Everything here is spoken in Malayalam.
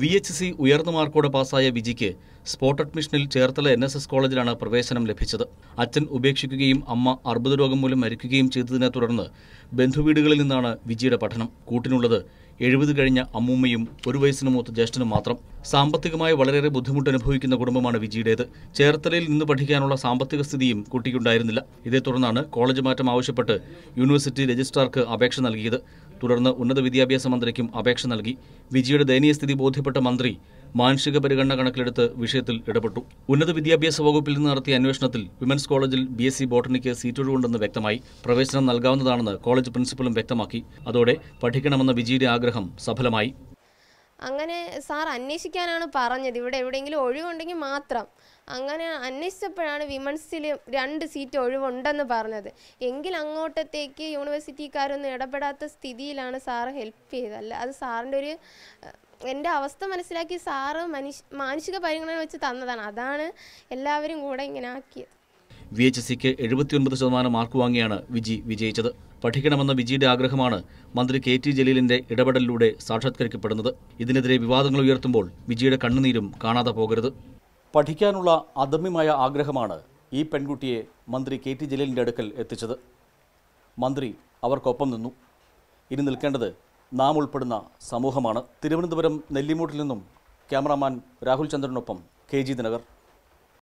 വി എച്ച് സി ഉയർന്ന മാർക്കോടെ പാസ്സായ വിജിക്ക് സ്പോട്ട് അഡ്മിഷനിൽ ചേർത്തല എൻ എസ് എസ് കോളേജിലാണ് പ്രവേശനം ലഭിച്ചത് അച്ഛൻ ഉപേക്ഷിക്കുകയും അമ്മ അർബുദ രോഗം മൂലം മരിക്കുകയും ചെയ്തതിനെ തുടർന്ന് ബന്ധുവീടുകളിൽ നിന്നാണ് വിജിയുടെ പഠനം കൂട്ടിനുള്ളത് എഴുപത് കഴിഞ്ഞ അമ്മൂമ്മയും ഒരു വയസ്സിന് മൂത്ത ജ്യേഷ്ഠനും മാത്രം സാമ്പത്തികമായി വളരെയേറെ ബുദ്ധിമുട്ട് അനുഭവിക്കുന്ന കുടുംബമാണ് വിജിയുടേത് ചേർത്തലയിൽ നിന്ന് പഠിക്കാനുള്ള സാമ്പത്തിക സ്ഥിതിയും കുട്ടിക്കുണ്ടായിരുന്നില്ല ഇതേ തുടർന്നാണ് കോളേജ് മാറ്റം ആവശ്യപ്പെട്ട് യൂണിവേഴ്സിറ്റി രജിസ്ട്രാർക്ക് അപേക്ഷ നൽകിയത് തുടർന്ന് ഉന്നത വിദ്യാഭ്യാസ മന്ത്രിക്കും അപേക്ഷ നൽകി വിജിയുടെ ദയനീയ സ്ഥിതി ബോധ്യപ്പെട്ട മന്ത്രി മാനുഷിക പരിഗണന കണക്കിലെടുത്ത് വിഷയത്തിൽ ഇടപെട്ടു ഉന്നത വിദ്യാഭ്യാസ വകുപ്പിൽ നിന്ന് നടത്തിയ അന്വേഷണത്തിൽ വിമൻസ് കോളേജിൽ ബി എസ് സി ബോട്ടണിക്ക് സീറ്റൊഴിവുണ്ടെന്ന് വ്യക്തമായി പ്രവേശനം നൽകാവുന്നതാണെന്ന് കോളേജ് പ്രിൻസിപ്പലും വ്യക്തമാക്കി അതോടെ പഠിക്കണമെന്ന വിജിയുടെ ആഗ്രഹം സഫലമായി അങ്ങനെ സാർ അന്വേഷിക്കാനാണ് പറഞ്ഞത് ഇവിടെ എവിടെയെങ്കിലും ഒഴിവുണ്ടെങ്കിൽ മാത്രം അങ്ങനെ അന്വേഷിച്ചപ്പോഴാണ് വിമൻസിൽ രണ്ട് സീറ്റ് ഒഴിവുണ്ടെന്ന് പറഞ്ഞത് എങ്കിൽ അങ്ങോട്ടത്തേക്ക് യൂണിവേഴ്സിറ്റിക്കാരൊന്നും ഇടപെടാത്ത സ്ഥിതിയിലാണ് സാറ് ഹെൽപ്പ് ചെയ്തല്ല അത് സാറിൻ്റെ ഒരു എൻ്റെ അവസ്ഥ മനസ്സിലാക്കി സാറ് മനുഷ്യ മാനുഷിക പരിഗണന വെച്ച് തന്നതാണ് അതാണ് എല്ലാവരും കൂടെ ഇങ്ങനെ ആക്കിയത് വി എച്ച് എസ് സിക്ക് എഴുപത്തിയൊൻപത് ശതമാനം മാർക്ക് വാങ്ങിയാണ് വിജി വിജയിച്ചത് പഠിക്കണമെന്ന വിജിയുടെ ആഗ്രഹമാണ് മന്ത്രി കെ ടി ജലീലിന്റെ ഇടപെടലിലൂടെ സാക്ഷാത്കരിക്കപ്പെടുന്നത് ഇതിനെതിരെ വിവാദങ്ങൾ ഉയർത്തുമ്പോൾ വിജിയുടെ കണ്ണുനീരും കാണാതെ പോകരുത് പഠിക്കാനുള്ള അദമ്യമായ ആഗ്രഹമാണ് ഈ പെൺകുട്ടിയെ മന്ത്രി കെ ടി ജലീലിൻ്റെ അടുക്കൽ എത്തിച്ചത് മന്ത്രി അവർക്കൊപ്പം നിന്നു ഇനി നിൽക്കേണ്ടത് നാം ഉൾപ്പെടുന്ന സമൂഹമാണ് തിരുവനന്തപുരം നെല്ലിമൂട്ടിൽ നിന്നും ക്യാമറാമാൻ രാഹുൽ ചന്ദ്രനൊപ്പം കെ ജി ദിനകർ